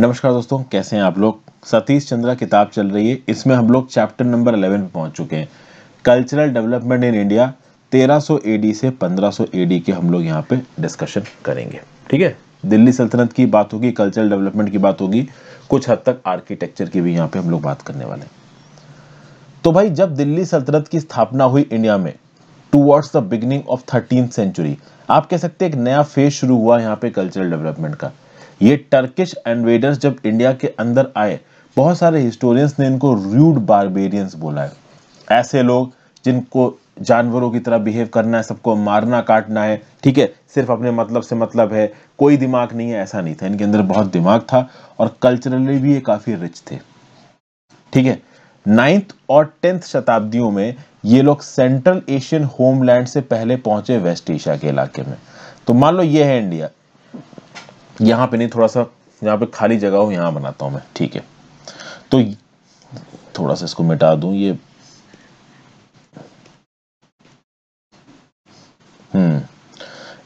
नमस्कार दोस्तों कैसे हैं आप लोग सतीश चंद्रा किताब चल रही है इसमें हम लोग चैप्टर नंबर 11 पे पहुंच चुके हैं cultural development in India 1300 AD से 1500 एडी के हम लोग यहाँ पे डिस्कशन करेंगे ठीक है दिल्ली सल्तनत की बात होगी कल्चरल डेवलपमेंट की बात होगी कुछ हद तक आर्किटेक्चर की भी यहाँ पे हम लोग बात करने वाले तो भाई जब दिल्ली सल्तनत की स्थापना हुई इंडिया में towards the beginning of thirteen century आप कह सकते हैं एक नया फेज शुरू हुआ यहाँ पे कल्चरल डेवलपमेंट का ये टर्किश एनवेडर्स जब इंडिया के अंदर आए बहुत सारे हिस्टोरियंस ने इनको रूड बारबेरियंस बोला है ऐसे लोग जिनको जानवरों की तरह बिहेव करना है सबको मारना काटना है ठीक है सिर्फ अपने मतलब से मतलब है कोई दिमाग नहीं है ऐसा नहीं था इनके अंदर बहुत दिमाग था और कल्चरली भी ये काफ़ी रिच थे ठीक है नाइन्थ और टेंथ शताब्दियों में ये लोग सेंट्रल एशियन होमलैंड से पहले पहुंचे वेस्ट एशिया के इलाके में तो मान लो ये है इंडिया यहाँ पे नहीं थोड़ा सा यहाँ पे खाली जगह हो यहाँ बनाता हूँ मैं ठीक है तो थोड़ा सा इसको मिटा दू ये हम्म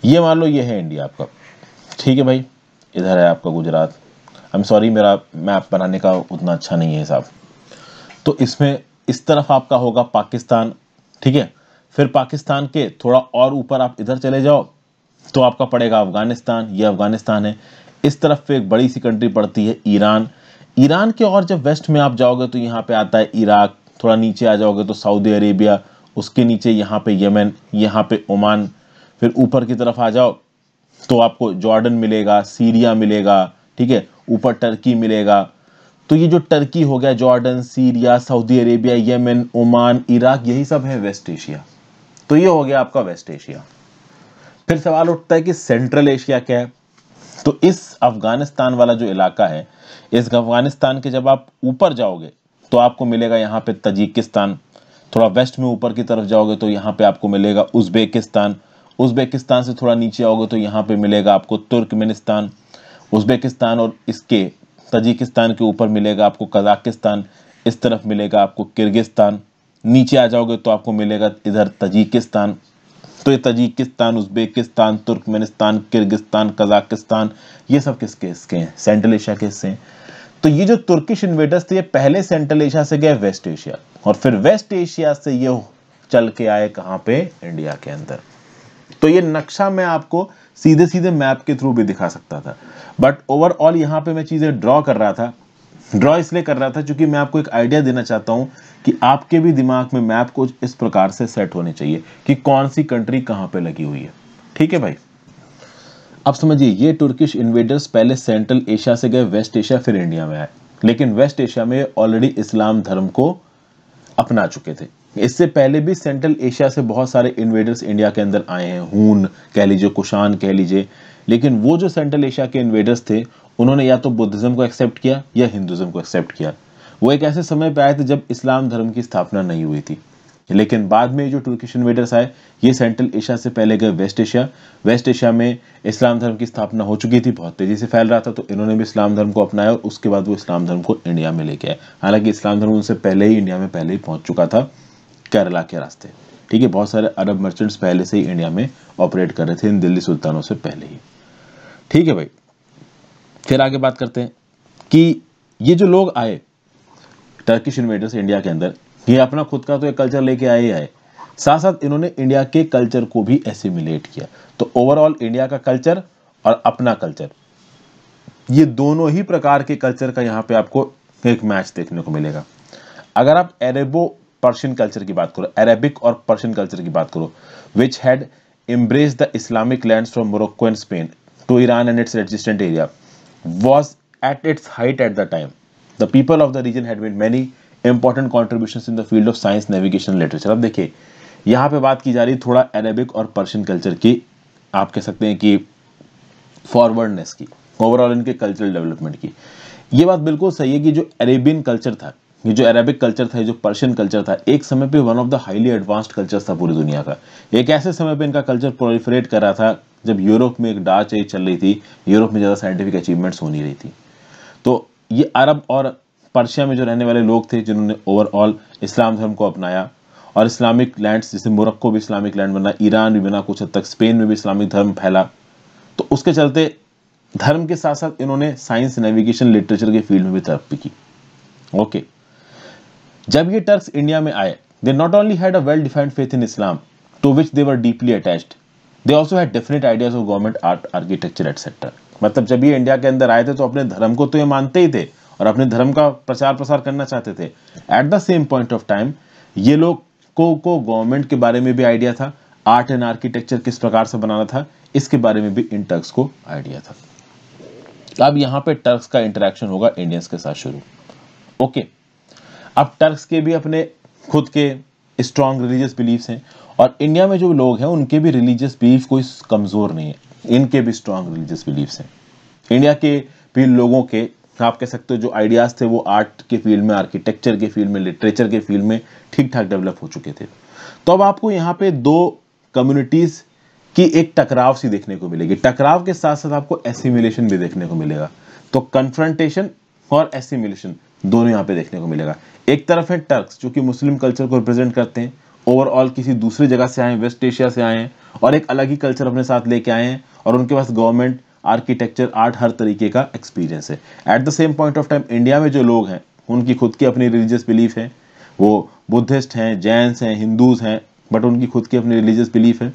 ये मान लो ये है इंडिया आपका ठीक है भाई इधर है आपका गुजरात आई एम सॉरी मेरा मैप बनाने का उतना अच्छा नहीं है साहब तो इसमें इस तरफ आपका होगा पाकिस्तान ठीक है फिर पाकिस्तान के थोड़ा और ऊपर आप इधर चले जाओ तो आपका पड़ेगा अफगानिस्तान ये अफगानिस्तान है इस तरफ पे एक बड़ी सी कंट्री पड़ती है ईरान ईरान के और जब वेस्ट में आप जाओगे तो यहाँ पे आता है इराक थोड़ा नीचे आ जाओगे तो सऊदी अरेबिया उसके नीचे यहाँ पे यमन यहाँ पे ओमान फिर ऊपर की तरफ आ जाओ तो आपको जॉर्डन मिलेगा सीरिया मिलेगा ठीक है ऊपर टर्की मिलेगा तो ये जो टर्की हो गया Jordan Syria Saudi Arabia Yemen Oman Iraq यही सब है वेस्ट एशिया तो ये हो गया आपका वेस्ट एशिया फिर सवाल उठता है कि सेंट्रल एशिया क्या है तो इस अफगानिस्तान वाला जो इलाका है इस अफगानिस्तान के जब आप ऊपर जाओगे तो आपको मिलेगा यहां पे तजिकिस्तान थोड़ा वेस्ट में ऊपर की तरफ जाओगे तो यहां पे आपको मिलेगा उज्बेकिस्तान उज्बेकिस्तान से थोड़ा नीचे आओगे तो यहां पे मिलेगा आपको तुर्कमेनिस्तान उज्बेकिस्तान और इसके तजिकिस्तान के ऊपर मिलेगा आपको कजाकिस्तान इस तरफ मिलेगा आपको किर्गिस्तान नीचे आ जाओगे तो आपको मिलेगा इधर तजिकिस्तान तो ये Tajikistan Uzbekistan Turkmenistan Kyrgyzstan Kazakhstan ये सब किसके इसके हैं सेंट्रल एशिया के हिस्से हैं तो ये जो तुर्किश इन्वेडर्स थे ये पहले सेंट्रल एशिया से गए वेस्ट एशिया और फिर वेस्ट एशिया से ये चल के आए कहाँ पे इंडिया के अंदर तो ये नक्शा मैं आपको सीधे सीधे मैप के थ्रू भी दिखा सकता था बट ओवरऑल यहाँ पे मैं चीज़ें ड्रॉ कर रहा था ड्रॉ इसलिए कर रहा था क्योंकि मैं आपको एक आइडिया देना चाहता हूँ कि आपके भी दिमाग में मैप को इस प्रकार से सेट होने चाहिए कि कौन सी कंट्री कहाँ पे लगी हुई है ठीक है भाई अब समझिए ये टुर्किश इन्वेडर्स पहले सेंट्रल एशिया से गए वेस्ट एशिया फिर इंडिया में आए लेकिन वेस्ट एशिया में ऑलरेडी इस्लाम धर्म को अपना चुके थे इससे पहले भी सेंट्रल एशिया से बहुत सारे इन्वेडर्स इंडिया के अंदर आए हैं हून कह लीजिए कुशान कह लीजिए लेकिन वो जो सेंट्रल एशिया के इन्वेडर्स थे उन्होंने या तो बुद्धिज़्म को एक्सेप्ट किया या हिंदुज्म को एक्सेप्ट किया वो एक ऐसे समय पर आए थे जब इस्लाम धर्म की स्थापना नहीं हुई थी लेकिन बाद में जो टर्किश इन्वेडर्स आए ये सेंट्रल एशिया से पहले गए वेस्ट एशिया वेस्ट एशिया में इस्लाम धर्म की स्थापना हो चुकी थी बहुत तेज़ी से फैल रहा था तो इन्होंने भी इस्लाम धर्म को अपनाया और उसके बाद वो इस्लाम धर्म को इंडिया में लेके आए हालांकि इस्लाम धर्म उनसे पहले ही इंडिया में पहले ही पहुंच चुका था केरला के रास्ते ठीक है बहुत सारे अरब मर्चेंट्स पहले से ही इंडिया में ऑपरेट कर रहे थे इन दिल्ली सुल्तानों से पहले ही ठीक है भाई फिर आगे बात करते हैं कि ये जो लोग आए टर्किश इन्वेडर्स इंडिया के अंदर ये अपना खुद का तो एक कल्चर लेके आए ही आए साथ साथ इन्होंने इंडिया के कल्चर को भी एसिमिलेट किया तो ओवरऑल इंडिया का कल्चर और अपना कल्चर ये दोनों ही प्रकार के कल्चर का यहाँ पे आपको एक मैच देखने को मिलेगा अगर आप अरेबो पर्शियन कल्चर की बात करो अरेबिक और पर्शियन कल्चर की बात करो which had embrace the Islamic land from Morocco and Spain to Iran and its resistant area was at its height at the time. The people of the region had made many important contributions in the field of science, navigation, literature. ab dekhiye yahan pe baat ki ja rahi thoda arabic aur persian culture ki aap keh sakte hain ki forwardness ki overall inke cultural development ki ye baat bilkul sahi hai ki jo arabian culture tha ये जो Arabic culture था ये जो Persian culture था एक समय पे one of the highly advanced culture था पूरी दुनिया का एक ऐसे समय पे इनका कल्चर प्रोलिफरेट कर रहा था जब यूरोप में एक डार्क एज चल रही थी यूरोप में ज़्यादा साइंटिफिक अचीवमेंट्स हो नहीं रही थी तो ये अरब और पर्शिया में जो रहने वाले लोग थे जिन्होंने ओवरऑल इस्लाम धर्म को अपनाया और इस्लामिक लैंड्स जैसे मोरक्को भी इस्लामिक लैंड बना ईरान भी बना कुछ हद तक स्पेन में भी इस्लामिक धर्म फैला तो उसके चलते धर्म के साथ साथ इन्होंने साइंस नेविगेशन लिटरेचर के फील्ड में भी तरक्की की ओके जब ये टर्क्स इंडिया में आए they not only had a well defined faith in Islam to which they were deeply attached they also had different ideas of government art architecture etcetera मतलब जब ये इंडिया के अंदर आए थे तो अपने धर्म को तो ये मानते ही थे और अपने धर्म का प्रचार प्रसार करना चाहते थे at the same point of time ये लोग को को गवर्नमेंट के बारे में भी आइडिया था आर्ट एंड आर्किटेक्चर किस प्रकार से बनाना था इसके बारे में भी इन टर्क्स को आइडिया था अब यहां पे टर्क्स का इंटरेक्शन होगा इंडियंस के साथ शुरू ओके okay. अब टर्क्स के भी अपने खुद के स्ट्रॉन्ग रिलीजियस बिलीफ्स हैं और इंडिया में जो लोग हैं उनके भी रिलीजियस बिलीफ कोई कमज़ोर नहीं है इनके भी स्ट्रॉन्ग रिलीजियस बिलीफ्स हैं इंडिया के भी लोगों के आप कह सकते हो जो आइडियाज़ थे वो आर्ट के फील्ड में आर्किटेक्चर के फील्ड में लिटरेचर के फील्ड में ठीक ठाक डेवलप हो चुके थे तो अब आपको यहाँ पे दो कम्युनिटीज़ की एक टकराव सी देखने को मिलेगी टकराव के साथ साथ आपको एसिमिलेशन भी देखने को मिलेगा तो कन्फ्रंटेशन और एसिमिलेशन दोनों यहाँ पे देखने को मिलेगा एक तरफ है टर्क्स जो कि मुस्लिम कल्चर को रिप्रेजेंट करते हैं ओवरऑल किसी दूसरी जगह से आए वेस्ट एशिया से आए हैं और एक अलग ही कल्चर अपने साथ लेके आए हैं और उनके पास गवर्नमेंट आर्किटेक्चर आर्ट हर तरीके का एक्सपीरियंस है at the same point of time India में जो लोग हैं उनकी खुद की अपनी रिलीजियस बिलीफ है वो बुद्धिस्ट हैं जैनस हैं हिंदूज हैं बट उनकी खुद की अपनी रिलीजियस बिलीफ है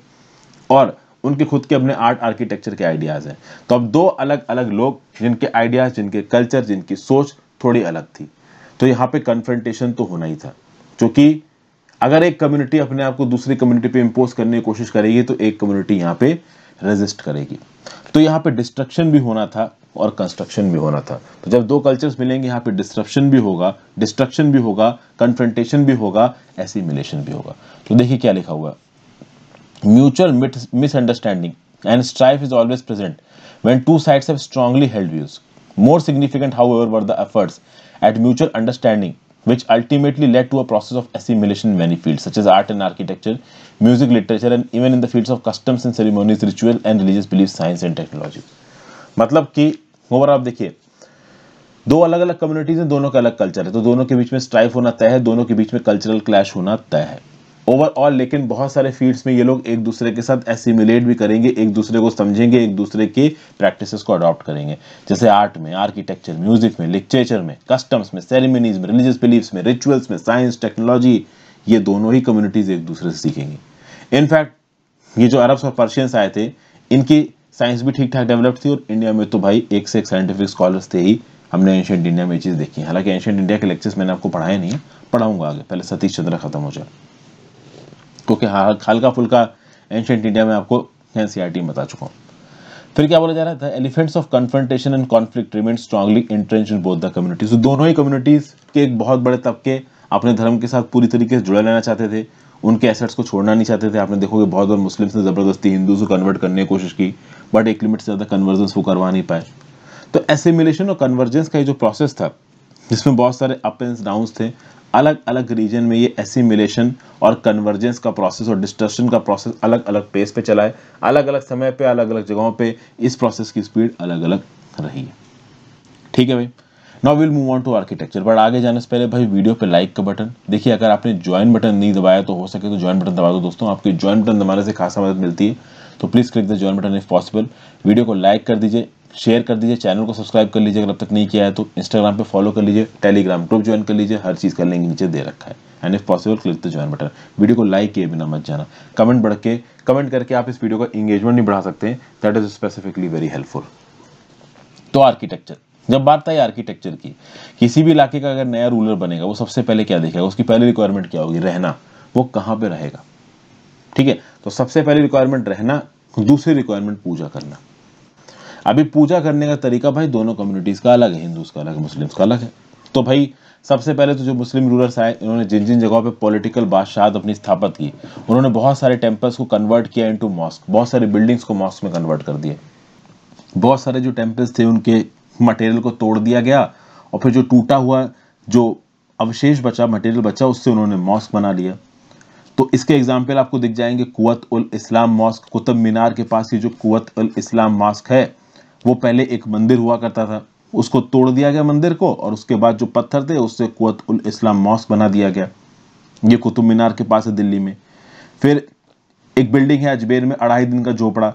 और उनके खुद के अपने आर्ट आर्किटेक्चर के आइडियाज़ हैं तो अब दो अलग अलग लोग जिनके आइडियाज़ जिनके कल्चर जिनकी सोच थोड़ी अलग थी तो यहां पे कन्फ्रंटेशन तो होना ही था क्योंकि अगर एक कम्युनिटी अपने आप को दूसरी कम्युनिटी पे इम्पोज करने की कोशिश करेगी तो एक कम्युनिटी यहाँ पे रेजिस्ट करेगी तो यहाँ पे डिस्ट्रक्शन भी होना था और कंस्ट्रक्शन भी होना था तो जब दो कल्चर्स मिलेंगे यहाँ पे डिस्ट्रप्शन भी होगा डिस्ट्रक्शन भी होगा कन्फ्रंटेशन भी होगा एसिमिलेशन भी होगा तो देखिए क्या लिखा हुआ mutual misunderstanding and strife is always present when two sides have strongly held views More significant, however, were the efforts at mutual understanding which ultimately led to a process of assimilation in many fields such as art and architecture, music, literature and even in the fields of customs and ceremonies, ritual and religious beliefs, science and technology. मतलब कि over आप देखिए दो अलग अलग communities हैं दोनों का अलग कल्चर है तो दोनों के बीच में स्ट्राइफ होना तय है दोनों के बीच में कल्चरल क्लैश होना तय है ओवरऑल लेकिन बहुत सारे फील्ड्स में ये लोग एक दूसरे के साथ एसिमिलेट भी करेंगे एक दूसरे को समझेंगे एक दूसरे के प्रैक्टिसेस को अडॉप्ट करेंगे जैसे आर्ट में आर्किटेक्चर म्यूजिक में लिटरेचर में कस्टम्स में सेरेमनीज में रिलीजियस बिलीफ्स में रिचुअल्स में साइंस टेक्नोलॉजी ये दोनों ही कम्युनिटीज एक दूसरे से सीखेंगे इनफैक्ट ये जो अरब्स और पर्शियंस आए थे इनकी साइंस भी ठीक ठाक डेवलप थी और इंडिया में तो भाई एक से एक साइंटिफिक स्कॉलर्स थे ही हमने एंशियंट इंडिया में ये चीज़ देखी हालांकि एंशियंट इंडिया के लेक्चर्स मैंने आपको पढ़ाए नहीं पढ़ाऊंगा आगे पहले सतीश चंद्र खत्म हो जाए क्योंकि हाँ, हल्का फुल्का एंशेंट इंडिया में आपको एन सी बता चुका हूँ फिर क्या बोला जा रहा है elements of confrontation and conflict remained strongly entrenched in both the communities तो दोनों ही कम्युनिटीज के एक बहुत बड़े तबके अपने धर्म के साथ पूरी तरीके से जुड़े रहना चाहते थे उनके एसेट्स को छोड़ना नहीं चाहते थे आपने देखोगे बहुत बार मुस्लिम्स ने ज़बरदस्ती हिंदूज को कन्वर्ट करने की कोशिश की बट एक लिमिट से ज़्यादा कन्वर्जेंस वो करवा नहीं पाए तो एसिमिलेशन और कन्वर्जेंस का ये जो प्रोसेस था जिसमें बहुत सारे अप एंड डाउन थे अलग अलग रीजन में ये एसिमिलेशन और कन्वर्जेंस का प्रोसेस और डिस्टर्शन का प्रोसेस अलग अलग पेस पे चला है अलग अलग समय पे अलग अलग जगहों पे इस प्रोसेस की स्पीड अलग अलग रही है ठीक है भाई now will move on to architecture but आगे जाने से पहले भाई वीडियो पे लाइक का बटन देखिए अगर आपने ज्वाइन बटन नहीं दबाया तो हो सके तो ज्वाइन बटन दबा दो दोस्तों आपके ज्वाइन बटन दबाने से खासा मदद मिलती है तो please click the join button if possible video को लाइक कर दीजिए शेयर कर दीजिए चैनल को सब्सक्राइब कर लीजिए अगर अब तक नहीं किया है तो इंस्टाग्राम पे फॉलो कर लीजिए टेलीग्राम ग्रुप ज्वाइन कर लीजिए हर चीज़ का लिंक नीचे दे रखा है and if possible click the join button video को लाइक किए बिना मत जाना कमेंट बढ़ के कमेंट करके आप इस वीडियो का इंगेजमेंट नहीं बढ़ा सकते हैं that is specifically very helpful तो आर्किटेक्चर जब बात आई आर्किटेक्चर की किसी भी इलाके का अगर नया रूलर बनेगा वो सबसे पहले क्या देखेगा उसकी पहली रिक्वायरमेंट क्या होगी रहना वो कहाँ पे रहेगा ठीक है तो सबसे पहली रिक्वायरमेंट रहना दूसरी रिक्वायरमेंट पूजा करना अभी पूजा करने का तरीका भाई दोनों कम्युनिटीज़ का अलग है हिंदूज का अलग है मुस्लिम्स का अलग है तो भाई सबसे पहले तो जो मुस्लिम रूलर्स आए उन्होंने जिन जिन जगहों पे पॉलिटिकल बादशाह अपनी स्थापित की उन्होंने बहुत सारे टेम्पल्स को कन्वर्ट किया इनटू मॉस्क बहुत सारे बिल्डिंग्स को मॉस्क में कन्वर्ट कर दिया बहुत सारे जो टेम्पल्स थे उनके मटेरियल को तोड़ दिया गया और फिर जो टूटा हुआ जो अवशेष बचा मटेरियल बचा उससे उन्होंने मॉस्क बना लिया तो इसके एग्जाम्पल आपको दिख जाएंगे कुत उल इस्लाम मॉस्क कुतुब मीनार के पास ये जो कुत उल इस्लाम मॉस्क है वो पहले एक मंदिर हुआ करता था उसको तोड़ दिया गया मंदिर को और उसके बाद जो पत्थर थे उससे कुत उल इस्लाम मॉस्क बना दिया गया ये कुतुब मीनार के पास है दिल्ली में फिर एक बिल्डिंग है अजमेर में अढ़ाई दिन का झोपड़ा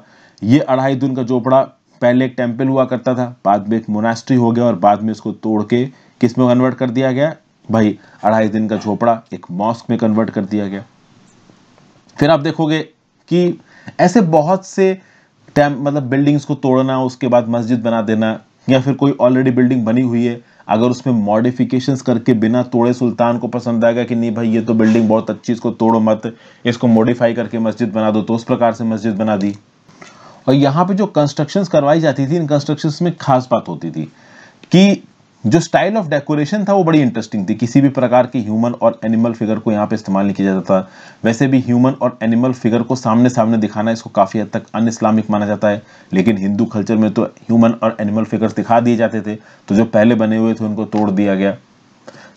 ये अढ़ाई दिन का झोपड़ा पहले एक टेम्पल हुआ करता था बाद में एक मोनास्ट्री हो गया और बाद में इसको तोड़ के किस में कन्वर्ट कर दिया गया भाई अढ़ाई दिन का झोपड़ा एक मॉस्क में कन्वर्ट कर दिया गया फिर आप देखोगे कि ऐसे बहुत से टैम मतलब बिल्डिंग्स को तोड़ना उसके बाद मस्जिद बना देना या फिर कोई ऑलरेडी बिल्डिंग बनी हुई है अगर उसमें मॉडिफिकेशंस करके बिना तोड़े सुल्तान को पसंद आएगा कि नहीं भाई ये तो बिल्डिंग बहुत अच्छी इसको तोड़ो मत इसको मॉडिफाई करके मस्जिद बना दो तो उस प्रकार से मस्जिद बना दी और यहाँ पे जो कंस्ट्रक्शंस करवाई जाती थी इन कंस्ट्रक्शंस में खास बात होती थी कि जो स्टाइल ऑफ डेकोरेशन था वो बड़ी इंटरेस्टिंग थी किसी भी प्रकार की ह्यूमन और एनिमल फिगर को यहाँ पे इस्तेमाल नहीं किया जाता वैसे भी ह्यूमन और एनिमल फिगर को सामने सामने दिखाना इसको काफ़ी हद तक अन इस्लामिक माना जाता है लेकिन हिंदू कल्चर में तो ह्यूमन और एनिमल फिगर्स दिखा दिए जाते थे तो जो पहले बने हुए थे उनको तोड़ दिया गया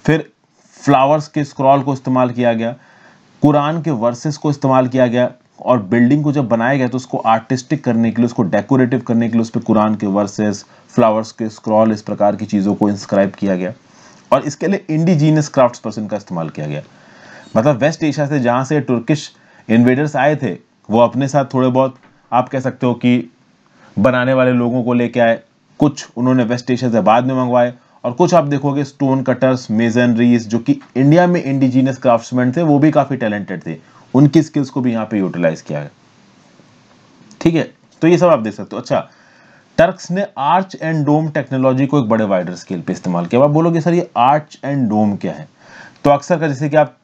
फिर फ्लावर्स के स्क्रॉल को इस्तेमाल किया गया कुरान के वर्सेस को इस्तेमाल किया गया और बिल्डिंग को जब बनाया गया तो उसको आर्टिस्टिक करने के लिए उसको डेकोरेटिव करने के लिए उस पर कुरान के वर्सेस फ्लावर्स के स्क्रॉल इस प्रकार की चीज़ों को इंस्क्राइब किया गया और इसके लिए इंडिजीनियस क्राफ्ट पर्सन का इस्तेमाल किया गया मतलब वेस्ट एशिया से जहाँ से टर्किश इन्वेडर्स आए थे वो अपने साथ थोड़े बहुत आप कह सकते हो कि बनाने वाले लोगों को लेके आए कुछ उन्होंने वेस्ट एशिया से बाद में मंगवाए और कुछ आप देखोगे स्टोन कटर्स मेजनरीज जो कि इंडिया में इंडिजीनियस क्राफ्ट्समैन थे वो भी काफ़ी टैलेंटेड थे उनकी स्किल्स को भी यहाँ पे यूटिलाइज किया है ठीक है तो ये सब आप देख सकते हो अच्छा टर्क्स ने आर्च एंड डोम टेक्नोलॉजी को एक बड़े वाइडर स्केल पे इस्तेमाल किया अब आप बोलोगे सर ये आर्च एंड डोम क्या है तो अक्सर का जैसे कि आप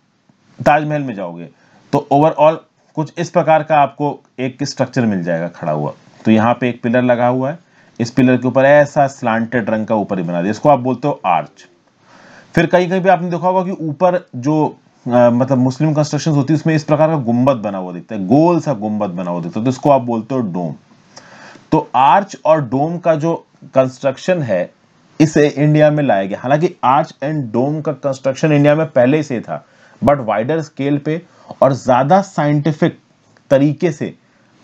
ताजमहल में जाओगे तो ओवरऑल कुछ इस प्रकार का आपको एक स्ट्रक्चर मिल जाएगा खड़ा हुआ तो यहाँ पे एक पिलर लगा हुआ है इस पिलर के ऊपर ऐसा स्लांटेड रंग का ऊपर ही बना दिया इसको आप बोलते हो आर्च फिर कहीं कहीं भी आपने देखा होगा कि ऊपर जो मतलब मुस्लिम कंस्ट्रक्शन होती है उसमें इस प्रकार का गुम्बद बना हुआ दिखता है गोल सा गुम्बद बना हुआ दिखता है तो इसको आप बोलते हो डोम तो आर्च और डोम का जो कंस्ट्रक्शन है इसे इंडिया में लाया गया हालांकि आर्च एंड डोम का कंस्ट्रक्शन इंडिया में पहले से था बट वाइडर स्केल पे और ज़्यादा साइंटिफिक तरीके से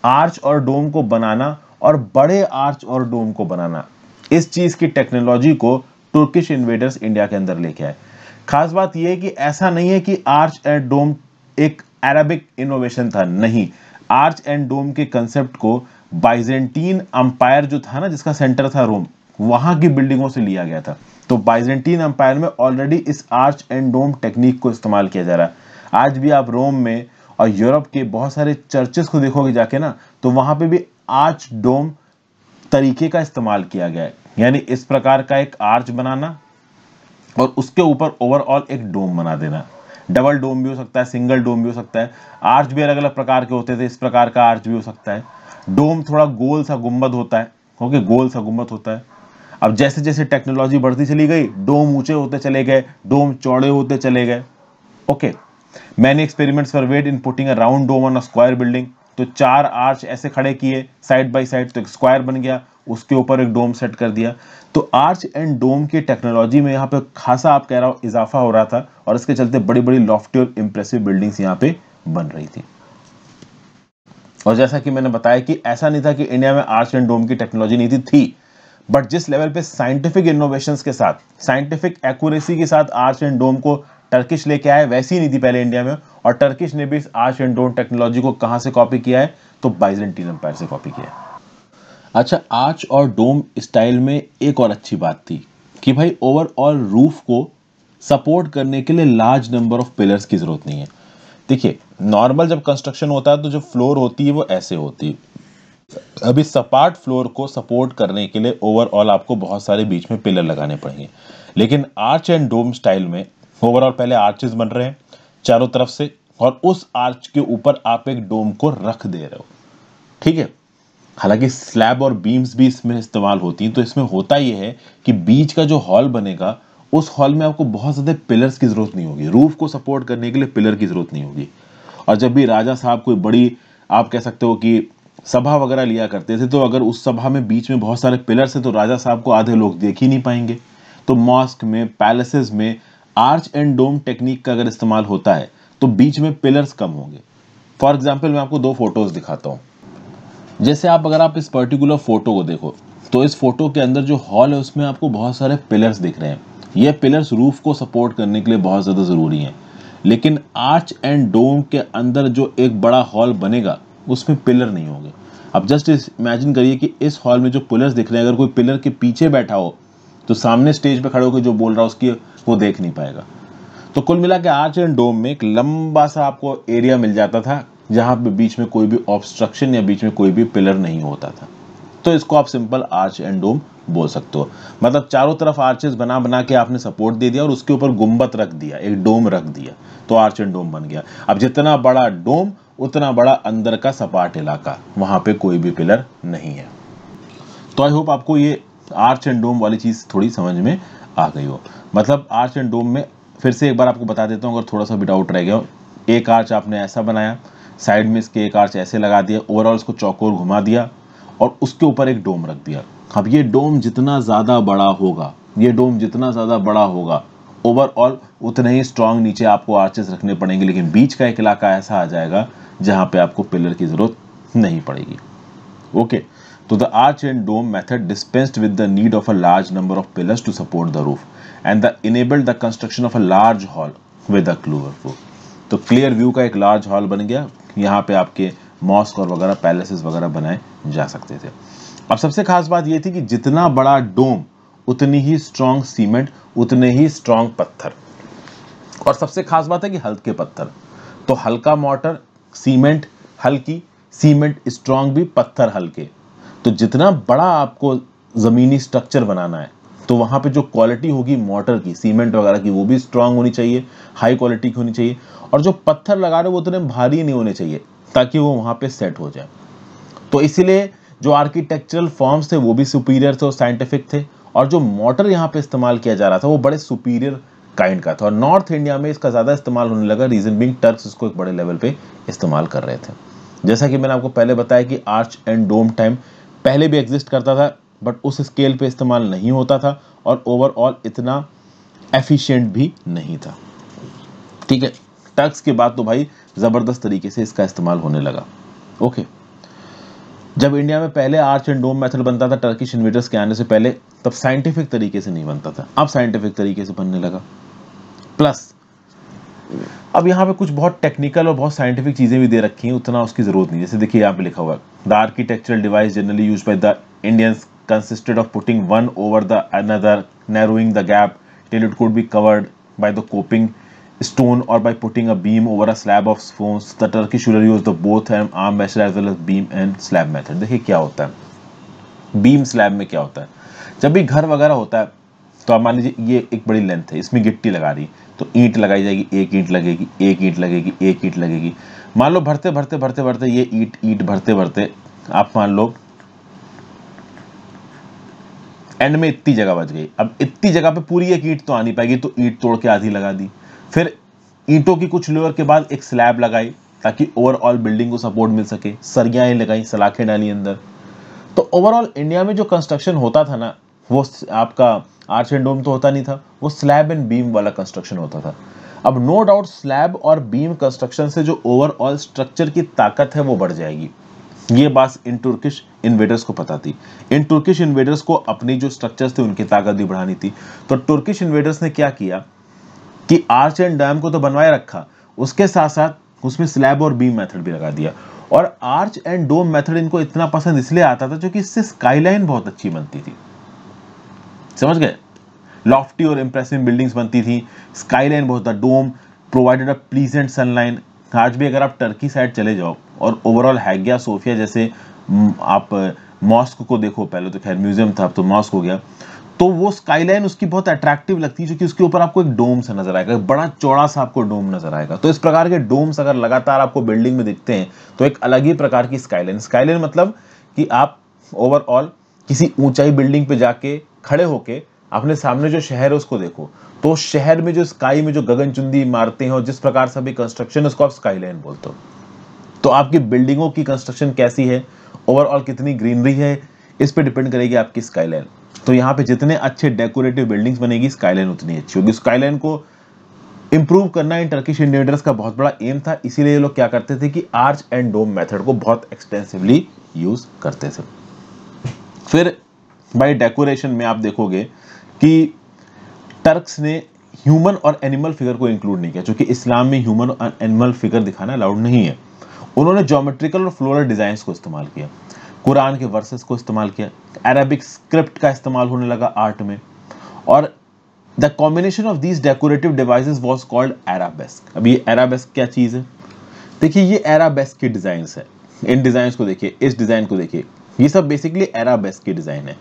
आर्च और डोम को बनाना और बड़े आर्च और डोम को बनाना इस चीज़ की टेक्नोलॉजी को टर्किश इन्वेडर्स इंडिया के अंदर लेके आए खास बात यह कि ऐसा नहीं है कि आर्च एंड डोम एक अरबिक इनोवेशन था नहीं आर्च एंड डोम के कंसेप्ट को बाइजेंटीन अंपायर जो था ना जिसका सेंटर था रोम वहां की बिल्डिंगों से लिया गया था तो बाइजेंटीन अंपायर में ऑलरेडी इस आर्च एंड डोम टेक्निक को इस्तेमाल किया जा रहा है आज भी आप रोम में और यूरोप के बहुत सारे चर्चेस को देखोगे जाके ना तो वहां पे भी आर्च डोम तरीके का इस्तेमाल किया गया है यानी इस प्रकार का एक आर्च बनाना और उसके ऊपर ओवरऑल एक डोम बना देना डबल डोम भी हो सकता है सिंगल डोम भी हो सकता है आर्च भी अलग अलग प्रकार के होते थे इस प्रकार का आर्च भी हो सकता है डोम थोड़ा गोल सा गुम्बद होता है ओके गोल सा गुम्बद होता है अब जैसे जैसे टेक्नोलॉजी बढ़ती चली गई डोम ऊंचे होते चले गए डोम चौड़े होते चले गए ओके मैंने experiments for weight in putting a round dome on a square building तो चार आर्च ऐसे खड़े किए साइड बाय साइड तो एक स्क्वायर बन गया उसके ऊपर एक डोम सेट कर दिया तो आर्च एंड डोम की टेक्नोलॉजी में यहाँ पे खासा आप कह रहा हो इजाफा हो रहा था और इसके चलते बड़ी बड़ी लॉफ्टी और इम्प्रेसिव बिल्डिंग्स यहाँ पे बन रही थी और जैसा कि मैंने बताया कि ऐसा नहीं था कि इंडिया में आर्च एंड डोम की टेक्नोलॉजी नहीं थी थी बट जिस लेवल पे साइंटिफिक इनोवेशन के साथ साइंटिफिक एक्यूरेसी के साथ आर्च एंड डोम को टर्किश लेके आए वैसी ही नहीं थी पहले इंडिया में और टर्किश ने भी इस आर्च एंड डोम टेक्नोलॉजी को कहाँ से कॉपी किया है तो बाइजेंटीन एम्पायर से कॉपी किया है अच्छा आर्च और डोम स्टाइल में एक और अच्छी बात थी कि भाई ओवरऑल रूफ को सपोर्ट करने के लिए लार्ज नंबर ऑफ पिलर्स की ज़रूरत नहीं है देखिए नॉर्मल जब कंस्ट्रक्शन होता है तो जो फ्लोर होती है वो ऐसे होती है अभी सपाट फ्लोर को सपोर्ट करने के लिए ओवरऑल आपको बहुत सारे बीच में पिलर लगाने पड़ेंगे लेकिन आर्च एंड डोम स्टाइल में ओवरऑल पहले आर्चेज बन रहे हैं चारों तरफ से और उस आर्च के ऊपर आप एक डोम को रख दे रहे हो ठीक है हालांकि स्लैब और बीम्स भी इसमें इस्तेमाल होती हैं तो इसमें होता यह है कि बीच का जो हॉल बनेगा उस हॉल में आपको बहुत ज़्यादा पिलर्स की ज़रूरत नहीं होगी रूफ को सपोर्ट करने के लिए पिलर की ज़रूरत नहीं होगी और जब भी राजा साहब कोई बड़ी आप कह सकते हो कि सभा वगैरह लिया करते थे तो अगर उस सभा में बीच में बहुत सारे पिलर्स हैं तो राजा साहब को आधे लोग देख ही नहीं पाएंगे तो मॉस्क में पैलेसेस में आर्च एंड डोम टेक्निक का अगर इस्तेमाल होता है तो बीच में पिलर्स कम होंगे फॉर एग्जाम्पल मैं आपको दो फोटोज़ दिखाता हूँ जैसे आप अगर आप इस पर्टिकुलर फोटो को देखो तो इस फोटो के अंदर जो हॉल है उसमें आपको बहुत सारे पिलर्स दिख रहे हैं ये पिलर्स रूफ को सपोर्ट करने के लिए बहुत ज़्यादा ज़रूरी हैं लेकिन आर्च एंड डोम के अंदर जो एक बड़ा हॉल बनेगा उसमें पिलर नहीं होंगे अब जस्ट इमेजिन करिए कि इस हॉल में जो पिलर्स दिख रहे हैं अगर कोई पिलर के पीछे बैठा हो तो सामने स्टेज पे खड़े होकर जो बोल रहा है उसकी वो देख नहीं पाएगा तो कुल मिला के आर्च एंड डोम में एक लंबा सा आपको एरिया मिल जाता था जहाँ पे बीच में कोई भी ऑब्स्ट्रक्शन या बीच में कोई भी पिलर नहीं होता था तो इसको आप सिंपल आर्च एंड डोम बोल सकते हो मतलब चारों तरफ आर्चेस बना बना के आपने सपोर्ट दे दिया और उसके ऊपर गुम्बत रख दिया एक डोम रख दिया तो आर्च एंड डोम बन गया अब जितना बड़ा डोम उतना बड़ा अंदर का सपाट इलाका वहां पे कोई भी पिलर नहीं है तो आई होप आपको ये आर्च एंड डोम वाली चीज़ थोड़ी समझ में आ गई हो मतलब आर्च एंड डोम में फिर से एक बार आपको बता देता हूँ अगर थोड़ा सा भी डाउट रह गया एक आर्च आपने ऐसा बनाया साइड में इसके एक आर्च ऐसे लगा दिया ओवरऑल इसको चौकोर घुमा दिया और उसके ऊपर एक डोम रख दिया अब ये डोम जितना ज़्यादा बड़ा होगा ये डोम जितना ज़्यादा बड़ा होगा ओवरऑल उतने ही स्ट्रांग नीचे आपको आर्चेस रखने पड़ेंगे लेकिन बीच का एक इलाका ऐसा आ जाएगा जहां पे आपको पिलर की ज़रूरत नहीं पड़ेगी ओके तो the arch and dome method dispensed with the need of a large number of pillars to support the roof and the enabled the construction of a large hall with a clover four तो clear view का एक large hall बन गया यहाँ पे आपके mask और वगैरह पैलेसेस वगैरह बनाए जा सकते थे अब सबसे खास बात यह थी कि जितना बड़ा डोम उतनी ही स्ट्रांग सीमेंट उतने ही स्ट्रांग पत्थर और सबसे खास बात है कि हल्के पत्थर तो हल्का मोटर सीमेंट हल्की सीमेंट स्ट्रांग भी पत्थर हल्के तो जितना बड़ा आपको ज़मीनी स्ट्रक्चर बनाना है तो वहाँ पे जो क्वालिटी होगी मोटर की सीमेंट वगैरह की वो भी स्ट्रांग होनी चाहिए हाई क्वालिटी की होनी चाहिए और जो पत्थर लगा रहे वो उतने भारी नहीं होने चाहिए ताकि वो वहां पे सेट हो जाए तो इसीलिए जो आर्किटेक्चरल फॉर्म्स थे वो भी सुपीरियर थे और साइंटिफिक थे और जो मोटर यहाँ पे इस्तेमाल किया जा रहा था वो बड़े सुपीरियर काइंड का था और नॉर्थ इंडिया में इसका ज़्यादा इस्तेमाल होने लगा रीजन बिंग टर्क्स इसको एक बड़े लेवल पे इस्तेमाल कर रहे थे जैसा कि मैंने आपको पहले बताया कि आर्च एंड डोम टाइम पहले भी एग्जिस्ट करता था बट उस स्केल पे इस्तेमाल नहीं होता था और ओवरऑल इतना एफिशिएंट भी नहीं था ठीक है टक्स के बाद तो भाई ज़बरदस्त तरीके से इसका इस्तेमाल होने लगा ओके जब इंडिया में पहले आर्च एंड डोम मेथड बनता था टर्किश इन्वेटर्स के आने से पहले तब साइंटिफिक तरीके से नहीं बनता था अब साइंटिफिक तरीके से बनने लगा प्लस अब यहाँ पे कुछ बहुत टेक्निकल और बहुत साइंटिफिक चीज़ें भी दे रखी हैं उतना उसकी ज़रूरत नहीं जैसे देखिए यहाँ पे लिखा हुआ है the architectural device generally use by the Indians consisted of putting one over the another, narrowing the gap till it could be covered by the coping stone or by putting a beam over a slab of stones. The Turkish ruler used the both arm arm method as well as beam and slab method. देखिए kya hota hai beam slab mein kya hota hai jab bhi ghar वगैरह hota hai to aap maan lijiye ye ek badi length hai isme gitti laga di to ईंट lagayi jayegi ek ईंट lagegi ek ईंट lagegi ek ईंट lagegi maan lo bharte bharte bharte bharte ye ईंट ईंट bharte bharte aap maan lo end में इतनी जगह बच गई अब इतनी जगह पे पूरी एक ईट तो आनी पाएगी तो ईट तोड़ के आधी लगा दी फिर ईंटों की कुछ लोअर के बाद एक स्लैब लगाई ताकि ओवरऑल बिल्डिंग को सपोर्ट मिल सके सरियाएँ लगाई सलाखें डाली अंदर तो ओवरऑल इंडिया में जो कंस्ट्रक्शन होता था ना वो आपका आर्च एंड डोम तो होता नहीं था वो स्लैब एंड बीम वाला कंस्ट्रक्शन होता था अब नो डाउट स्लैब और बीम कंस्ट्रक्शन से जो ओवरऑल स्ट्रक्चर की ताकत है वो बढ़ जाएगी ये बात इन टुर्किश इन्वेडर्स को पता थी इन टुर्किश इन्वेडर्स को अपनी जो स्ट्रक्चर्स थे उनकी ताकत भी बढ़ानी थी तो टुर्किश इन्वेडर्स ने क्या किया कि आर्च एंड डैम को तो बनवाए रखा उसके साथ साथ उसमें स्लैब और बीम मेथड भी लगा दिया और आर्च एंड डोम मेथड इनको इतना पसंद इसलिए आता था क्योंकि इससे स्काईलाइन बहुत अच्छी बनती थी समझ गए लॉफ्टी और इंप्रेसिव बिल्डिंग्स बनती थी स्काईलाइन बहुत था डोम प्रोवाइडेड अ प्लीजेंट सनलाइन आज भी अगर आप टर्की साइड चले जाओ और ओवरऑल हैगिया सोफिया जैसे आप मॉस्क को देखो पहले तो खैर म्यूजियम था अब तो मॉस्क हो गया तो वो स्काईलाइन उसकी बहुत अट्रैक्टिव लगती है क्योंकि उसके ऊपर आपको एक डोम सा नजर आएगा बड़ा चौड़ा सा आपको डोम नजर आएगा तो इस प्रकार के डोम्स अगर लगातार आपको बिल्डिंग में दिखते हैं तो एक अलग ही प्रकार की स्काईलाइन स्काईलाइन मतलब कि आप ओवरऑल किसी ऊंचाई बिल्डिंग पे जाके खड़े होके अपने सामने जो शहर है उसको देखो तो शहर में जो स्काई में जो गगनचुंदी इमारतें और जिस प्रकार से अभी कंस्ट्रक्शन उसको आप स्काई लाइन बोलते हो तो आपकी बिल्डिंगों की कंस्ट्रक्शन कैसी है ओवरऑल कितनी ग्रीनरी है इस पर डिपेंड करेगी आपकी स्काई लाइन तो यहाँ पे जितने अच्छे डेकोरेटिव बिल्डिंग्स बनेगी स्काई लाइन उतनी अच्छी होगी स्काई लाइन को इम्प्रूव करना इन टर्किश इन्वेडर्स का बहुत बड़ा एम था इसीलिए ये लोग क्या करते थे कि आर्च एंड डोम मेथड को बहुत एक्सटेंसिवली यूज करते थे फिर बाई डेकोरेशन में आप देखोगे कि टर्क्स ने ह्यूमन और एनिमल फिगर को इंक्लूड नहीं किया क्योंकि इस्लाम में ह्यूमन और एनिमल फिगर दिखाना अलाउड नहीं है उन्होंने जोमेट्रिकल और फ्लोरल डिजाइन को इस्तेमाल किया कुरान के वर्सेस को इस्तेमाल किया अरबिक स्क्रिप्ट का इस्तेमाल होने लगा आर्ट में और the combination of these decorative devices was called arabesque अब ये एराबेस्क क्या चीज़ है देखिए ये एराबेस्क की डिजाइन है इन डिजाइन को देखिए इस डिज़ाइन को देखिए ये सब बेसिकली एराबेस्क की डिज़ाइन है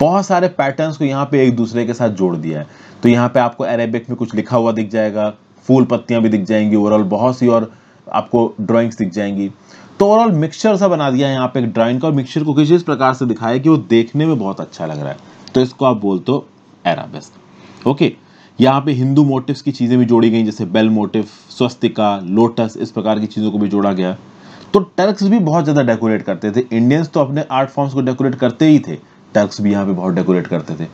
बहुत सारे पैटर्न्स को यहाँ पे एक दूसरे के साथ जोड़ दिया है तो यहाँ पे आपको अरेबिक में कुछ लिखा हुआ दिख जाएगा फूल पत्तियां भी दिख जाएंगी ओवरऑल बहुत सी और आपको ड्राइंग्स दिख जाएंगी तो ओवरऑल मिक्सचर सा बना दिया है यहाँ पे एक ड्राइंग का मिक्सचर को किसी इस प्रकार से दिखाया कि वो देखने में बहुत अच्छा लग रहा है तो इसको आप बोलते हो एराबेस्क ओके यहाँ पे हिंदू मोटिव्स की चीज़ें भी जोड़ी गई जैसे बेल मोटिव स्वस्तिका लोटस इस प्रकार की चीज़ों को भी जोड़ा गया तो टर्क्स भी बहुत ज़्यादा डेकोरेट करते थे इंडियंस तो अपने आर्ट फॉर्म्स को डेकोरेट करते ही थे टर्क्स भी यहाँ पे बहुत डेकोरेट करते थे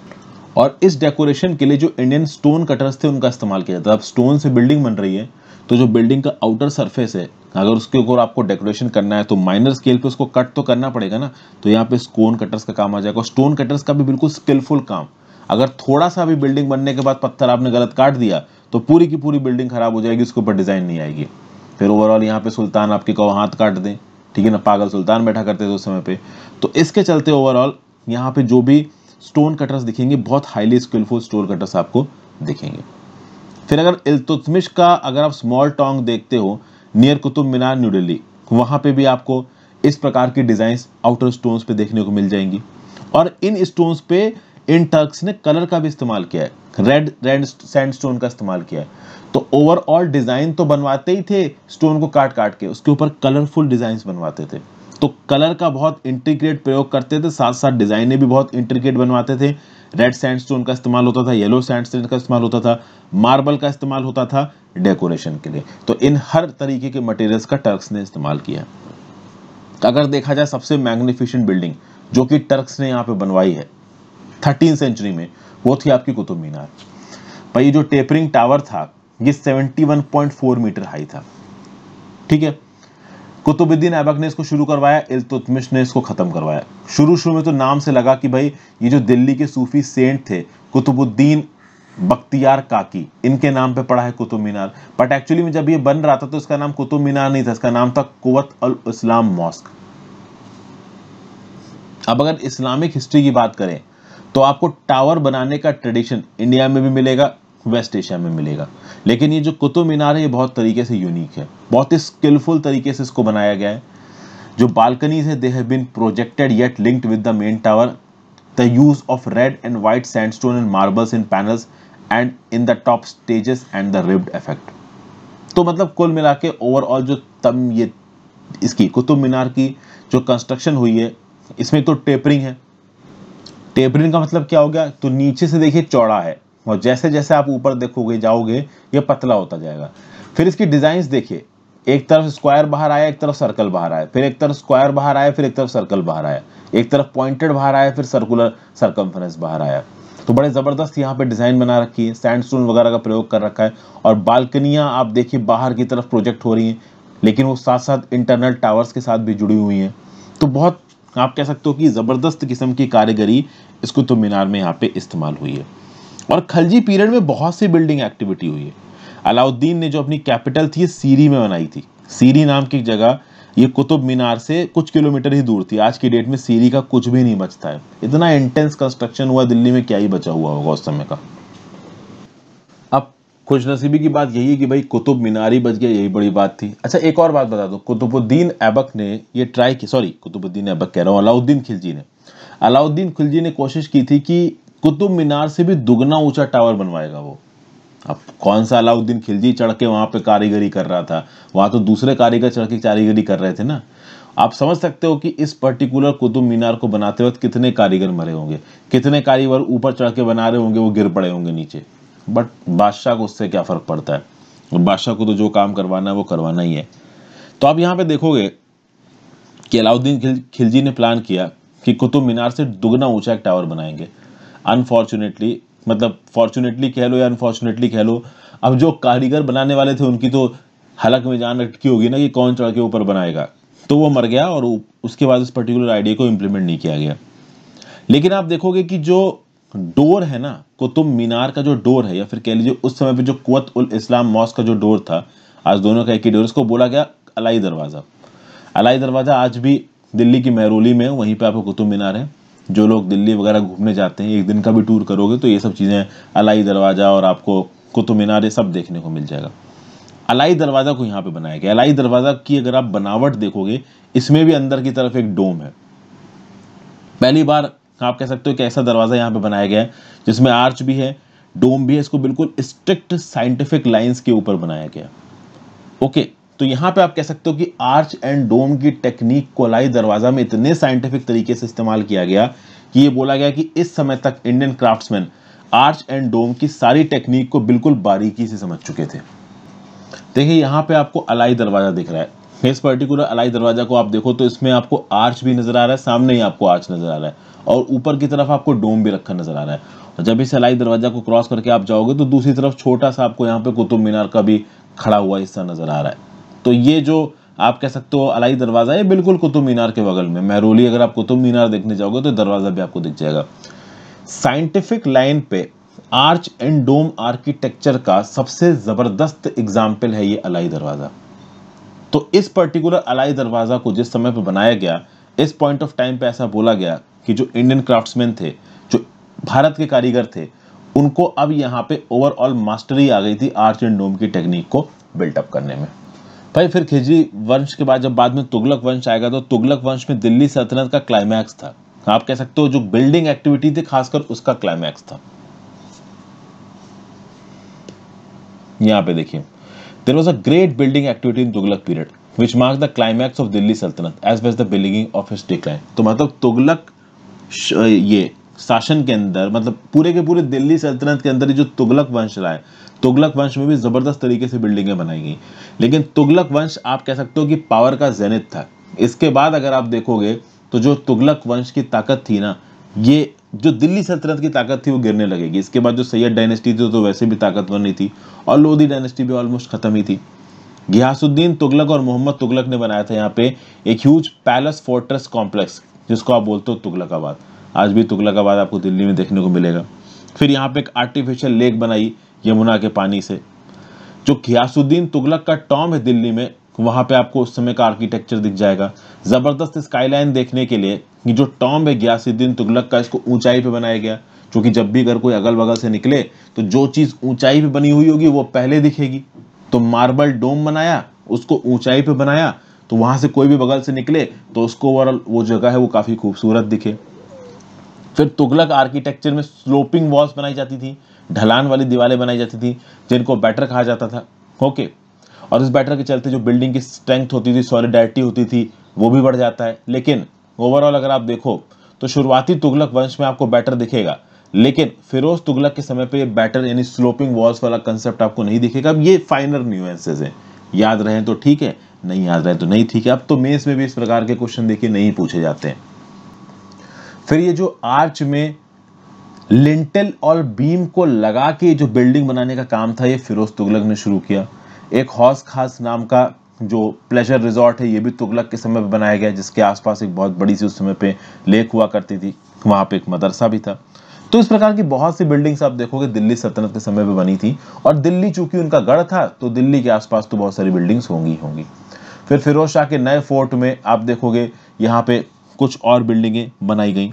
और इस डेकोरेशन के लिए जो इंडियन स्टोन कटर्स थे उनका इस्तेमाल किया जाता है अब स्टोन से बिल्डिंग बन रही है तो जो बिल्डिंग का आउटर सरफेस है अगर उसके ऊपर आपको डेकोरेशन करना है तो माइनर स्केल पे उसको कट तो करना पड़ेगा ना तो यहाँ पे स्कोन कटर्स का काम आ जाएगा स्टोन कटर्स का भी बिल्कुल स्किलफुल काम अगर थोड़ा सा भी बिल्डिंग बनने के बाद पत्थर आपने गलत काट दिया तो पूरी की पूरी बिल्डिंग खराब हो जाएगी उसके ऊपर डिज़ाइन नहीं आएगी फिर ओवरऑल यहाँ पे सुल्तान आपके कहो हाथ काट दें ठीक है ना पागल सुल्तान बैठा करते थे उस समय पे तो इसके चलते ओवरऑल यहाँ पे जो भी स्टोन कटर्स दिखेंगे बहुत हाईली स्किलफुल स्टोन कटर्स आपको दिखेंगे फिर अगर इल्तुतमिश का अगर आप स्मॉल टोंग देखते हो नियर कुतुब मीनार न्यू दिल्ली वहाँ पे भी आपको इस प्रकार की डिज़ाइंस आउटर स्टोन्स पे देखने को मिल जाएंगी और इन स्टोन पे इन टर्क्स ने कलर का भी इस्तेमाल किया है रेड रेड सैंड स्टोन का इस्तेमाल किया है तो ओवरऑल डिज़ाइन तो बनवाते ही थे स्टोन को काट काट के उसके ऊपर कलरफुल डिज़ाइंस बनवाते थे तो कलर का बहुत इंटीग्रेट प्रयोग करते थे साथ साथ डिजाइने भी बहुत इंटीग्रेट बनवाते थे रेड सैंडस्टोन का इस्तेमाल होता था येलो सैंडस्टोन का इस्तेमाल होता था मार्बल का इस्तेमाल होता था डेकोरेशन के लिए तो इन हर तरीके के मटेरियल्स का टर्क्स ने इस्तेमाल किया अगर देखा जाए सबसे मैग्निफिशेंट बिल्डिंग जो कि टर्क्स ने यहाँ पे बनवाई है थर्टीन सेंचुरी में वो थी आपकी कुतुब मीनार भाई जो टेपरिंग टावर था ये सेवेंटी मीटर हाई था ठीक है कुतुबुद्दीन ऐबक ने इसको शुरू करवाया इल्तुतमिश ने इसको ख़त्म करवाया शुरू शुरू में तो नाम से लगा कि भाई ये जो दिल्ली के सूफी सेंट थे कुतुबुद्दीन बख्तियार काकी इनके नाम पे पड़ा है कुतुब मीनार बट एक्चुअली में जब ये बन रहा था तो इसका नाम कुतुब मीनार नहीं था इसका नाम था कुत अल इस्लाम मॉस्क अब अगर इस्लामिक हिस्ट्री की बात करें तो आपको टावर बनाने का ट्रेडिशन इंडिया में भी मिलेगा वेस्ट एशिया में मिलेगा लेकिन ये जो कुतुब मीनार है ये बहुत तरीके से यूनिक है बहुत ही स्किलफुल तरीके से इसको बनाया गया है जो बालकनीज है they have been projected yet linked with the main tower the use of red and white sandstone and marbles in panels and in the top stages and the ribbed effect तो मतलब कुल मिला के overall जो तम ये इसकी कुतुब मीनार की जो कंस्ट्रक्शन हुई है इसमें तो टेपरिंग है टेपरिंग का मतलब क्या हो गया तो नीचे से देखिए चौड़ा है और जैसे जैसे आप ऊपर देखोगे जाओगे ये पतला होता जाएगा फिर इसकी डिजाइन देखिए एक तरफ स्क्वायर बाहर आया एक तरफ सर्कल बाहर आया फिर एक तरफ स्क्वायर बाहर आया फिर एक तरफ सर्कल बाहर आया एक तरफ पॉइंटेड बाहर आया फिर सर्कुलर सर्कम्फ्रेंस बाहर आया तो बड़े ज़बरदस्त यहाँ पे डिज़ाइन बना रखी है सैंड वगैरह का प्रयोग कर रखा है और बालकनिया आप देखिए बाहर की तरफ प्रोजेक्ट हो रही हैं लेकिन वो साथ साथ इंटरनल टावर्स के साथ भी जुड़ी हुई हैं तो बहुत आप कह सकते हो कि ज़बरदस्त किस्म की कारीगरी इसको तो मीनार में यहाँ पे इस्तेमाल हुई है और खलजी पीरियड में बहुत सी बिल्डिंग एक्टिविटी हुई है अलाउद्दीन ने जो अपनी कैपिटल थी सीरी में बनाई थी सीरी नाम की जगह ये कुतुब मीनार से कुछ किलोमीटर ही दूर थी आज की डेट में सीरी का कुछ भी नहीं बचता है इतना इंटेंस कंस्ट्रक्शन हुआ दिल्ली में क्या ही बचा हुआ होगा उस समय का अब खुश नसीबी की बात यही है कि भाई कुतुब मीनार ही बच गया यही बड़ी बात थी अच्छा एक और बात बता दो कुतुबुद्दीन ऐबक ने ये ट्राई की सॉरी कुतुबुद्दीन ऐबक कह रहा हूँ अलाउद्दीन खिलजी ने अलाउद्दीन खिलजी ने कोशिश की थी कि कुतुब मीनार से भी दुगना ऊंचा टावर बनवाएगा वो अब कौन सा अलाउद्दीन खिलजी चढ़ के वहां पे कारीगरी कर रहा था वहां तो दूसरे कारीगर चढ़ के कारीगरी कर रहे थे ना आप समझ सकते हो कि इस पर्टिकुलर कुतुब मीनार को बनाते वक्त कितने कारीगर मरे होंगे कितने कारीगर ऊपर चढ़ के बना रहे होंगे वो गिर पड़े होंगे नीचे बट बादशाह को उससे क्या फ़र्क पड़ता है बादशाह को तो जो काम करवाना है वो करवाना ही है तो आप यहाँ पे देखोगे कि अलाउद्दीन खिलजी ने प्लान किया कि कुतुब मीनार से दुगना ऊंचा एक टावर बनाएंगे अनफॉर्चुनेटली मतलब फॉर्चुनेटली कह लो या अनफॉर्चुनेटली कह लो अब जो कारीगर बनाने वाले थे उनकी तो हलक में जान रखी होगी ना कि कौन चढ़ के ऊपर बनाएगा तो वो मर गया और उसके बाद उस पर्टिकुलर आइडिया को इम्प्लीमेंट नहीं किया गया लेकिन आप देखोगे कि जो डोर है ना कुतुब मीनार का जो डोर है या फिर कह लीजिए उस समय पे जो कुत उल इस्लाम मॉस का जो डोर था आज दोनों का एक ही डोर उसको बोला गया अलाई दरवाज़ा अलाई दरवाज़ा आज भी दिल्ली की महरोली में वहीं पर आपको कुतुब मीनार है जो लोग दिल्ली वगैरह घूमने जाते हैं एक दिन का भी टूर करोगे तो ये सब चीज़ें अलाई दरवाज़ा और आपको कुतुब मीनार ये सब देखने को मिल जाएगा अलाई दरवाज़ा को यहाँ पे बनाया गया अलाई दरवाज़ा की अगर आप बनावट देखोगे इसमें भी अंदर की तरफ एक डोम है पहली बार आप कह सकते हो कि ऐसा दरवाज़ा यहाँ पे बनाया गया है जिसमें आर्च भी है डोम भी है इसको बिल्कुल स्ट्रिक्ट साइंटिफिक लाइंस के ऊपर बनाया गया ओके तो यहाँ पे आप कह सकते हो कि आर्च एंड डोम की टेक्निक को लाई दरवाज़ा में इतने साइंटिफिक तरीके से इस्तेमाल किया गया कि ये बोला गया कि इस समय तक Indian craftsman arch and dome की सारी टेक्निक को बिल्कुल बारीकी से समझ चुके थे देखिए यहाँ पे आपको अलाई दरवाज़ा दिख रहा है इस पर्टिकुलर अलाई दरवाज़ा को आप देखो तो इसमें आपको आर्च भी नज़र आ रहा है सामने ही आपको आर्च नज़र आ रहा है और ऊपर की तरफ आपको डोम भी रखा नज़र आ रहा है और जब इस अलाई दरवाज़ा को क्रॉस करके आप जाओगे तो दूसरी तरफ छोटा सा आपको यहाँ पे कुतुब मीनार का भी खड़ा हुआ हिस्सा नज़र आ रहा है तो ये जो आप कह सकते हो अलाई दरवाज़ा है बिल्कुल कुतुब मीनार के बगल में महरोली अगर आप कुतुब मीनार देखने जाओगे तो दरवाज़ा भी आपको दिख जाएगा साइंटिफिक लाइन पे आर्च एंड डोम आर्किटेक्चर का सबसे ज़बरदस्त एग्जाम्पल है ये अलाई दरवाज़ा तो इस पर्टिकुलर अलाई दरवाज़ा को जिस समय पर बनाया गया इस पॉइंट ऑफ टाइम पे ऐसा बोला गया कि जो इंडियन क्राफ्ट्समैन थे जो भारत के कारीगर थे उनको अब यहाँ पे ओवरऑल मास्टरी आ गई थी आर्च एंड डोम की टेक्निक को बिल्टअप करने में भाई फिर खिजी वंश के बाद जब बाद में तुगलक वंश आएगा तो तुगलक वंश में दिल्ली सल्तनत का क्लाइमैक्स था आप कह सकते हो जो बिल्डिंग एक्टिविटी थी खासकर उसका क्लाइमैक्स था यहाँ पे देखिए there was a great building activity in Tughlaq period which mark the climax of Delhi Sultanate as was the building of its decline तो मतलब तुगलक ये शासन के अंदर मतलब पूरे के पूरे दिल्ली सल्तनत के अंदर जो तुगलक वंश रहा है तुगलक वंश में भी ज़बरदस्त तरीके से बिल्डिंगें बनाई गई लेकिन तुगलक वंश आप कह सकते हो कि पावर का जेनित था इसके बाद अगर आप देखोगे तो जो तुगलक वंश की ताकत थी ना ये जो दिल्ली सल्तनत की ताकत थी वो गिरने लगेगी इसके बाद जो सैयद डायनेस्टी थी तो वैसे भी ताकतवर नहीं थी और लोधी डायनेस्टी भी ऑलमोस्ट ख़त्म ही थी गियासुद्दीन तुगलक और मोहम्मद तुगलक ने बनाया था यहाँ पे एक ह्यूज पैलेस फोर्ट्रेस कॉम्प्लेक्स जिसको आप बोलते हो तुगलकाबाद आज भी तुगलकाबाद आपको दिल्ली में देखने को मिलेगा फिर यहाँ पे एक आर्टिफिशियल लेक बनाई यमुना के पानी से जो घियासुद्दीन तुगलक का टॉम है दिल्ली में वहाँ पे आपको उस समय का आर्किटेक्चर दिख जाएगा ज़बरदस्त स्काईलाइन देखने के लिए कि जो टॉम है घियासुद्दीन तुगलक का इसको ऊंचाई पे बनाया गया क्योंकि जब भी अगर कोई अगल बगल से निकले तो जो चीज़ ऊंचाई पे बनी हुई होगी वो पहले दिखेगी तो मार्बल डोम बनाया उसको ऊंचाई पे बनाया तो वहां से कोई भी बगल से निकले तो उसको ओवरऑल वो जगह है वो काफ़ी खूबसूरत दिखे फिर तुगलक आर्किटेक्चर में स्लोपिंग वॉल्स बनाई जाती थी ढलान वाली दीवारें बनाई जाती थी जिनको बैटर कहा जाता था ओके और इस बैटर के चलते जो बिल्डिंग की स्ट्रेंथ होती थी सॉलिडारिटी होती थी वो भी बढ़ जाता है लेकिन ओवरऑल अगर आप देखो तो शुरुआती तुगलक वंश में आपको बैटर दिखेगा लेकिन फिरोज तुगलक के समय पे बैटर यानी स्लोपिंग वॉल्स वाला कंसेप्ट आपको नहीं दिखेगा अब ये फाइनर न्यूएंसेज हैं याद रहे तो ठीक है नहीं याद रहे तो नहीं ठीक है अब तो मेस में भी इस प्रकार के क्वेश्चन देखिए नहीं पूछे जाते हैं फिर ये जो आर्च में लिंटेल और बीम को लगा के जो बिल्डिंग बनाने का काम था ये फिरोज तुगलक ने शुरू किया एक हौस खास नाम का जो प्लेजर रिजॉर्ट है ये भी तुगलक के समय पर बनाया गया जिसके आसपास एक बहुत बड़ी सी उस समय पे लेक हुआ करती थी वहाँ पे एक मदरसा भी था तो इस प्रकार की बहुत सी बिल्डिंग्स आप देखोगे दिल्ली सल्तनत के समय पर बनी थी और दिल्ली चूंकि उनका गढ़ था तो दिल्ली के आसपास तो बहुत सारी बिल्डिंग्स होंगी होंगी फिर फिरोज शाह के नए फोर्ट में आप देखोगे यहाँ पे कुछ और बिल्डिंगें बनाई गई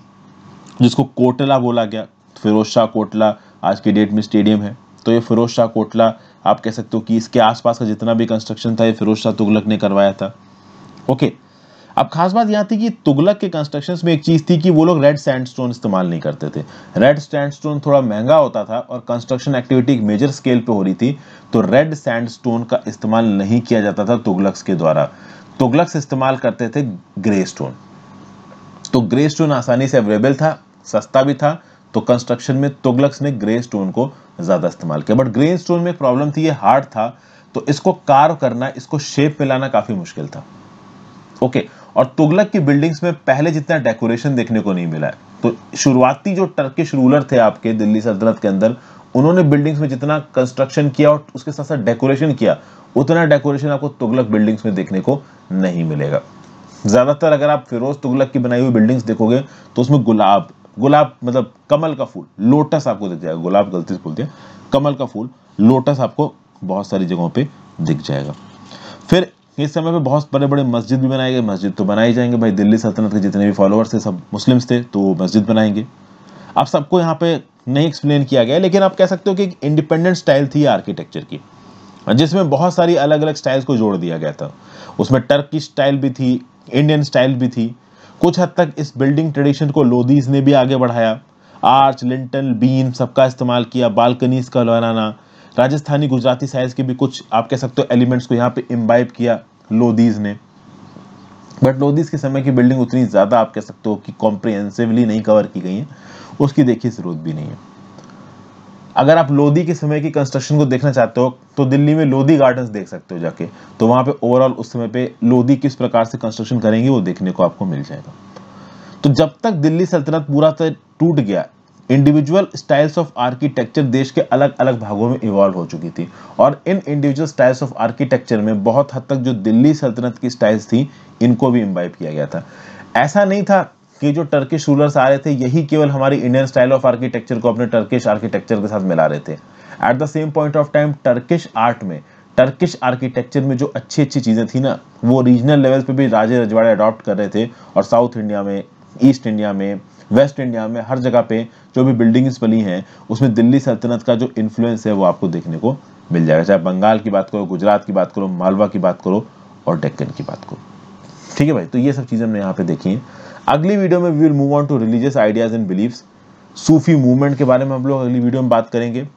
जिसको कोटला बोला गया फिरोज शाह कोटला आज के डेट में स्टेडियम है तो ये फिरोज शाह कोटला आप कह सकते हो कि इसके आसपास का जितना भी कंस्ट्रक्शन था ये फिरोज शाह तुगलक ने करवाया था ओके अब खास बात यहाँ थी कि तुगलक के कंस्ट्रक्शन में एक चीज़ थी कि वो लोग रेड सैंडस्टोन इस्तेमाल नहीं करते थे रेड सैंड थोड़ा महंगा होता था और कंस्ट्रक्शन एक्टिविटी एक मेजर स्केल पे हो रही थी तो रेड सैंडस्टोन का इस्तेमाल नहीं किया जाता था तुगलक्स के द्वारा तुगलक्स इस्तेमाल करते थे ग्रे स्टोन तो ग्रे स्टोन आसानी से अवेलेबल था सस्ता भी था तो कंस्ट्रक्शन में तुगलक्स ने ग्रे स्टोन को ज़्यादा इस्तेमाल किया बट ग्रे स्टोन में प्रॉब्लम थी ये हार्ड था तो इसको कार्व करना इसको शेप में लाना काफ़ी मुश्किल था ओके okay, और तुगलक की बिल्डिंग्स में पहले जितना डेकोरेशन देखने को नहीं मिला है तो शुरुआती जो टर्किश रूलर थे आपके दिल्ली सल्तनत के अंदर उन्होंने बिल्डिंग्स में जितना कंस्ट्रक्शन किया और उसके साथ साथ डेकोरेशन किया उतना डेकोरेशन आपको तुगलक बिल्डिंग्स में देखने को नहीं मिलेगा ज़्यादातर अगर आप फिरोज तुगलक की बनाई हुई बिल्डिंग्स देखोगे तो उसमें गुलाब गुलाब मतलब कमल का फूल लोटस आपको दिख जाएगा गुलाब गलती से बोलते दिया कमल का फूल लोटस आपको बहुत सारी जगहों पे दिख जाएगा फिर इस समय पे बहुत बड़े बड़े मस्जिद भी बनाए गए मस्जिद तो बनाई जाएंगे भाई दिल्ली सल्तनत के जितने भी फॉलोअर्स थे सब मुस्लिम्स थे तो मस्जिद बनाएंगे आप सबको यहाँ पे नहीं एक्सप्लेन किया गया लेकिन आप कह सकते हो कि इंडिपेंडेंट स्टाइल थी आर्किटेक्चर की जिसमें बहुत सारी अलग अलग स्टाइल्स को जोड़ दिया गया था उसमें टर्किश स्टाइल भी थी इंडियन स्टाइल भी थी कुछ हद तक इस बिल्डिंग ट्रेडिशन को लोदीज ने भी आगे बढ़ाया आर्च लिंटन बीम सबका इस्तेमाल किया बालकनीज का लहराना राजस्थानी गुजराती साइज के भी कुछ आप कह सकते हो एलिमेंट्स को यहाँ पे इम्बाइब किया लोदीज ने बट लोदीज के समय की बिल्डिंग उतनी ज़्यादा आप कह सकते हो कि कॉम्प्रिहेंसिवली नहीं कवर की गई है उसकी देखिए ज़रूरत भी नहीं है अगर आप लोधी के समय की कंस्ट्रक्शन को देखना चाहते हो तो दिल्ली में लोधी गार्डन्स देख सकते हो जाके तो वहां पे ओवरऑल उस समय पे लोधी किस प्रकार से कंस्ट्रक्शन करेंगे वो देखने को आपको मिल जाएगा तो जब तक दिल्ली सल्तनत पूरा तरह टूट गया इंडिविजुअल स्टाइल्स ऑफ आर्किटेक्चर देश के अलग अलग भागों में इवॉल्व हो चुकी थी और इन इंडिविजुअल स्टाइल्स ऑफ आर्किटेक्चर में बहुत हद तक जो दिल्ली सल्तनत की स्टाइल्स थी इनको भी इम्बाइब किया गया था ऐसा नहीं था कि जो टर्किश रूलर्स आ रहे थे यही केवल हमारे इंडियन स्टाइल ऑफ आर्किटेक्चर को अपने टर्किश आर्किटेक्चर के साथ मिला रहे थे at the same point of time Turkish art में टर्किश आर्किटेक्चर में जो अच्छी अच्छी चीज़ें थी ना वो रीजनल लेवल पे भी राजे रजवाड़े अडॉप्ट कर रहे थे और साउथ इंडिया में ईस्ट इंडिया में वेस्ट इंडिया में हर जगह पे जो भी बिल्डिंग्स बनी हैं उसमें दिल्ली सल्तनत का जो इन्फ्लुएंस है वो आपको देखने को मिल जाएगा चाहे बंगाल की बात करो गुजरात की बात करो मालवा की बात करो और डेक्कन की बात करो ठीक है भाई तो ये सब चीज़ें हमने यहाँ पे देखी हैं अगली वीडियो में we will move on to religious ideas and beliefs Sufi movement के बारे में हम लोग अगली वीडियो में बात करेंगे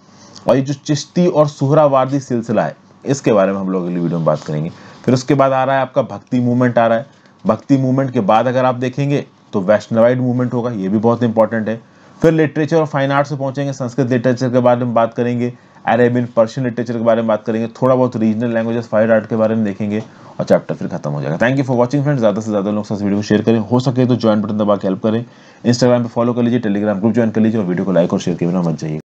और ये जो चिश्ती और सुहरावादी सिलसिला है इसके बारे में हम लोग अगली वीडियो में बात करेंगे फिर उसके बाद आ रहा है आपका भक्ति मूवमेंट आ रहा है भक्ति मूवमेंट के बाद अगर आप देखेंगे तो वैष्णवाइड मूवमेंट होगा ये भी बहुत इंपॉर्टेंट है फिर लिटरेचर और फाइन आर्ट से पहुंचेंगे संस्कृत लिटरेचर के बारे में बात करेंगे अरेबियन पर्शियन लिटरेचर के बारे में बात करेंगे थोड़ा बहुत रीजनल लैंग्वेजेस फाइन आर्ट के बारे में देखेंगे और चैप्टर फिर खत्म हो जाएगा thank you for watching friend ज़्यादा से ज़्यादा लोग साथ वीडियो को शेयर करें हो सके तो ज्वाइन बटन दबा के हेल्प करें इंस्टाग्राम पर फॉलो कर लीजिए टेलीग्राम ग्रुप ज्वाइन कर लीजिए और वीडियो को लाइक और शेयर करना मत जाइए